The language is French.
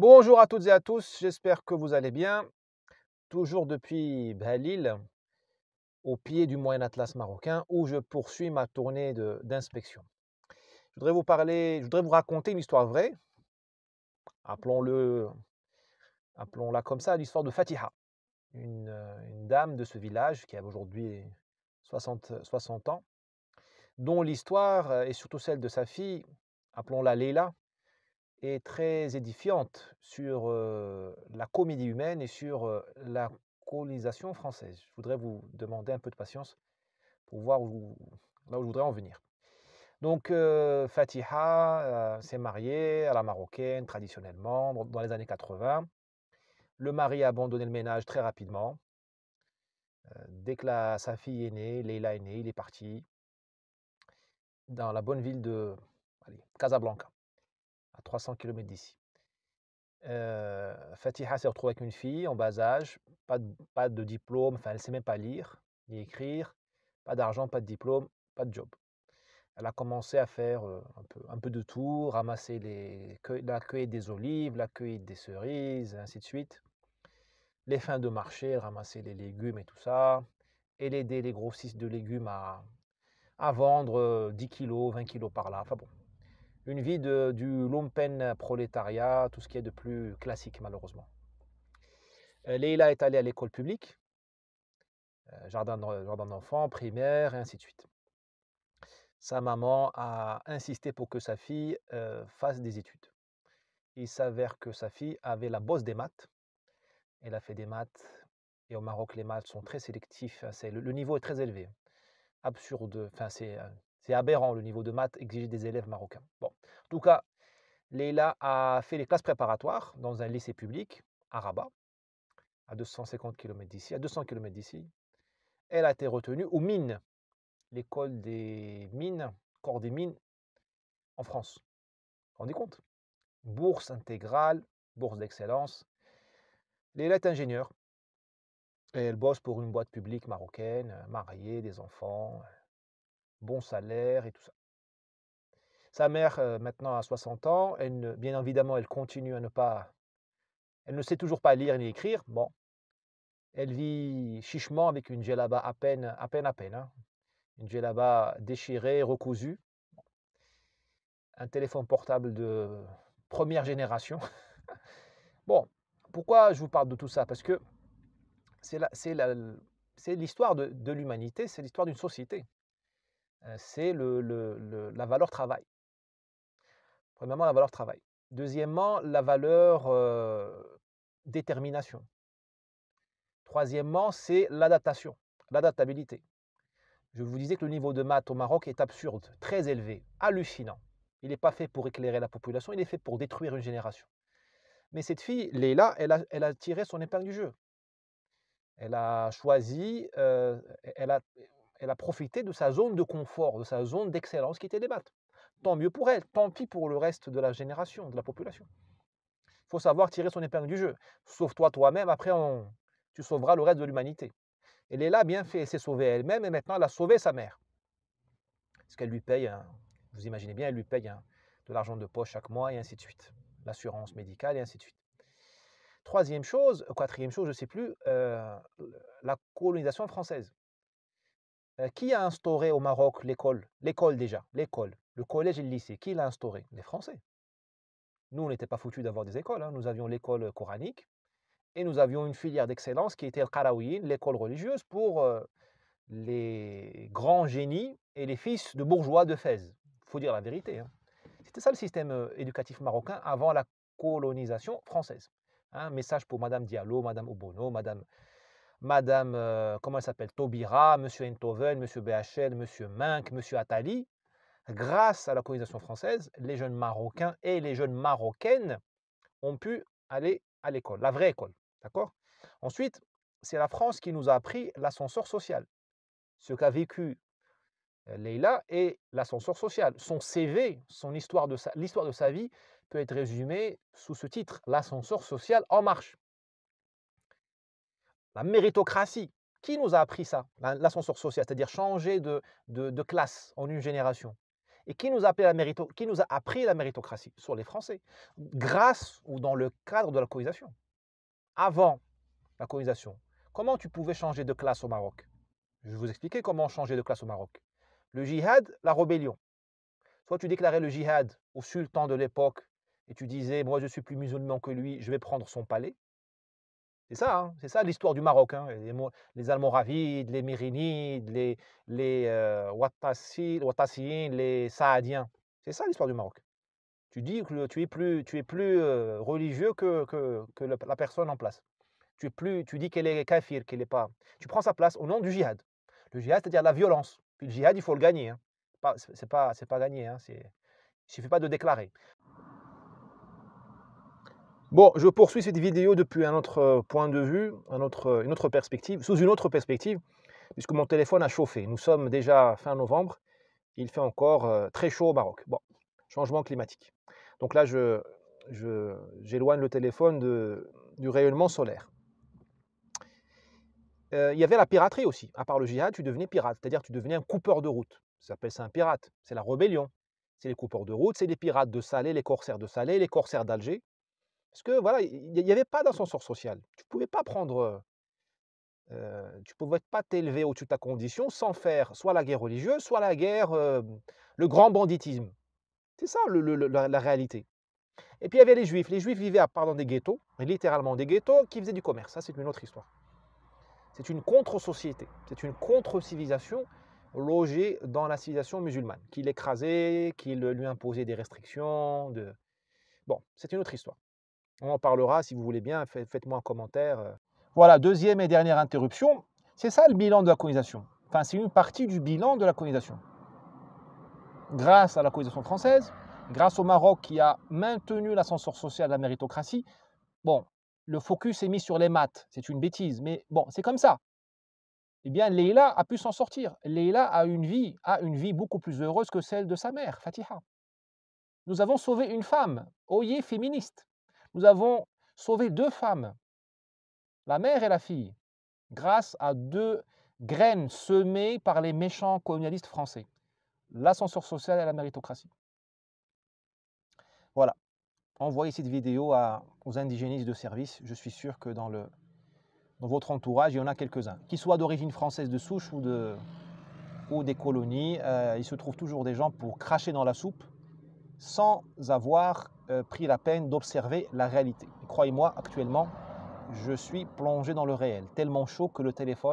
Bonjour à toutes et à tous, j'espère que vous allez bien. Toujours depuis bah, Lille, au pied du Moyen Atlas marocain, où je poursuis ma tournée d'inspection. Je voudrais vous parler, je voudrais vous raconter une histoire vraie. Appelons-le, appelons-la comme ça, l'histoire de Fatiha, une, euh, dame de ce village qui a aujourd'hui 60, 60 ans, dont l'histoire est euh, surtout celle de sa fille, appelons-la Leila, est très édifiante sur la comédie humaine et sur la colonisation française. Je voudrais vous demander un peu de patience pour voir où, là où je voudrais en venir. Donc Fatiha s'est mariée à la marocaine traditionnellement dans les années 80. Le mari a abandonné le ménage très rapidement. dès que sa fille est née, Leila est née, il est parti dans la bonne ville de Casablanca à 300 km d'ici. Euh, Fatiha s'est retrouvée avec une fille en bas âge, pas de, pas de diplôme, enfin elle ne sait même pas lire ni écrire, pas d'argent, pas de diplôme, pas de job. Elle a commencé à faire un peu, de tout, ramasser les, la cueille des olives, la cueille des cerises, ainsi de suite. Les fins de marché, ramasser les légumes et tout ça. et l'aider, les grossistes de légumes à, à vendre 10 kg, 20 kg par là. Enfin bon, une vie de, du lumpen prolétariat, tout ce qui est de plus classique malheureusement. Euh, Leila est allée à l'école publique, euh, jardin d'enfants, primaire, et ainsi de suite. Sa maman a insisté pour que sa fille euh, fasse des études. Il s'avère que sa fille avait la bosse des maths. Elle a fait des maths, et au Maroc, les maths sont très sélectifs. Hein, le, le niveau est très élevé. Absurde, enfin, c'est c'est aberrant le niveau de maths exigé des élèves marocains. Bon. En tout cas, Leila a fait les classes préparatoires dans un lycée public à Rabat, à 250 km d'ici, à 200 km d'ici. Elle a été retenue aux mines, l'école des mines, corps des mines, en France. rendez compte Bourse intégrale, bourse d'excellence. Leila est ingénieure. Et elle bosse pour une boîte publique marocaine, mariée, des enfants, bon salaire et tout ça. Sa mère, euh, maintenant à 60 ans, elle bien évidemment, elle continue à ne pas. Elle ne sait toujours pas lire ni écrire. Bon. Elle vit chichement avec une djellaba à peine, à peine, à peine. Hein. Une djellaba déchirée, recousue. Un téléphone portable de première génération. bon, pourquoi je vous parle de tout ça Parce que c'est l'histoire de l'humanité, c'est l'histoire d'une société c'est le, la valeur travail. Premièrement, la valeur travail. Deuxièmement, la valeur détermination. Troisièmement, c'est l'adaptation, l'adaptabilité. Je vous disais que le niveau de maths au Maroc est absurde, très élevé, hallucinant. Il n'est pas fait pour éclairer la population, il est fait pour détruire une génération. Mais cette fille, Leila, elle a, tiré son épingle du jeu. Elle a choisi, elle a, elle a profité de sa zone de confort, de sa zone d'excellence qui était débattue. Tant mieux pour elle, tant pis pour le reste de la génération, de la population. Il faut savoir tirer son épingle du jeu. Sauve-toi toi-même, après on... tu sauveras le reste de l'humanité. Elle est là, bien fait, elle s'est sauvée elle-même et maintenant elle a sauvé sa mère. Ce qu'elle lui paye, vous imaginez bien, elle lui paye de l'argent de poche chaque mois et ainsi de suite. L'assurance médicale et ainsi de suite. Troisième chose, quatrième chose, je ne sais plus, euh, la colonisation française. Euh, qui a instauré au Maroc l'école L'école déjà, l'école, le collège et le lycée. Qui l'a instauré Les Français. Nous, on n'était pas foutus d'avoir des écoles. Hein. Nous avions l'école euh, coranique et nous avions une filière d'excellence qui était le Karawiyin, l'école religieuse, pour euh, les grands génies et les fils de bourgeois de Fès. Il faut dire la vérité. Hein. C'était ça le système éducatif marocain avant la colonisation française. Un hein. message pour Madame Diallo, Madame Obono, Madame Madame, euh, comment elle s'appelle, Tobira, Monsieur Enthoven, Monsieur BHL, Monsieur Mink, Monsieur Attali, grâce à la colonisation française, les jeunes Marocains et les jeunes Marocaines ont pu aller à l'école, la vraie école. D'accord Ensuite, c'est la France qui nous a appris l'ascenseur social. Ce qu'a vécu euh, Leila et l'ascenseur social. Son CV, son histoire de l'histoire de sa vie peut être résumée sous ce titre, l'ascenseur social en marche la méritocratie. Qui nous a appris ça L'ascenseur social, c'est-à-dire changer de, classe en une génération. Et qui nous, a appris la mérito, qui nous a appris la méritocratie Sur les Français. Grâce ou dans le cadre de la colonisation. Avant la colonisation, comment tu pouvais changer de classe au Maroc Je vais vous expliquer comment changer de classe au Maroc. Le jihad, la rébellion. Soit tu déclarais le jihad au sultan de l'époque et tu disais, moi je suis plus musulman que lui, je vais prendre son palais. C'est ça, hein, c'est ça l'histoire du Maroc. Hein, les, Almoravides, les Mérinides, les, les euh, les Saadiens. C'est ça l'histoire du Maroc. Tu dis que tu es plus, tu es plus euh, religieux que, que, la personne en place. Tu, es plus, tu dis qu'elle est kafir, qu'elle n'est pas. Tu prends sa place au nom du jihad. Le jihad, c'est-à-dire la violence. le jihad, il faut le gagner. Hein. C'est pas, c'est pas, gagné. Hein. Il ne suffit pas de déclarer. Bon, je poursuis cette vidéo depuis un autre euh, point de vue, euh, une autre perspective, sous une autre perspective, puisque mon téléphone a chauffé. Nous sommes déjà fin novembre, il fait encore euh, très chaud au Maroc. Bon, changement climatique. Donc là, je, j'éloigne le téléphone du rayonnement solaire. il y avait la piraterie aussi. À part le jihad, tu devenais pirate, c'est-à-dire tu devenais un coupeur de route. Ça s'appelle ça un pirate. C'est la rébellion. C'est les coupeurs de route, c'est les pirates de Salé, les corsaires de Salé, les corsaires d'Alger, parce que voilà, il n'y avait pas mmh. d'ascenseur social. Tu ne pouvais pas prendre. Euh, euh, tu ne pouvais pas t'élever au-dessus de ta condition sans faire soit la guerre religieuse, soit la guerre, euh, le grand banditisme. C'est ça la, réalité. Et puis il y avait les juifs. Les juifs vivaient à part dans des ghettos, littéralement des ghettos, qui faisaient du commerce. Ça, c'est une autre histoire. C'est une contre-société, c'est une contre-civilisation logée dans la civilisation musulmane, qui l'écrasait, qui lui imposait des restrictions. Bon, c'est une autre histoire. On en parlera si vous voulez bien, faites-moi un commentaire. Euh. Voilà, deuxième et dernière interruption, c'est ça le bilan de la colonisation. Enfin, c'est une partie du bilan de la colonisation. Grâce à la colonisation française, grâce au Maroc qui a maintenu l'ascenseur social de la méritocratie, bon, le focus est mis sur les maths, c'est une bêtise, mais bon, c'est comme ça. Eh bien, Leila a pu s'en sortir. Leila a une vie, a une vie beaucoup plus heureuse que celle de sa mère, Fatiha. Nous avons sauvé une femme, oyez féministe. Nous avons sauvé deux femmes, la mère et la fille, grâce à deux graines semées par les méchants colonialistes français, l'ascenseur social et la méritocratie. Voilà. Envoyez cette vidéo aux indigénistes de service. Je suis sûr que dans, le, dans votre entourage, il y en a quelques-uns. Qu'ils soient d'origine française de souche ou, de, ou des colonies, euh, il se trouve toujours des gens pour cracher dans la soupe sans avoir euh, pris la peine d'observer la réalité. Croyez-moi, actuellement, je suis plongé dans le réel, tellement chaud que le téléphone...